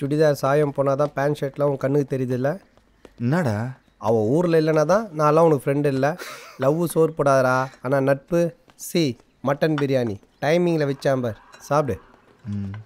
சுடிதார் சாயம் போனால் தான் பேண்ட் ஷர்ட்லாம் உன் கண்ணுக்கு தெரியுதுல்ல என்னடா அவள் ஊரில் இல்லைன்னா தான் நான்லாம் உனக்கு ஃப்ரெண்டு இல்லை லவ்வு சோறு போடாதரா ஆனால் நட்பு சி மட்டன் பிரியாணி டைமிங்கில் வச்சாம்பர் சாப்பிடு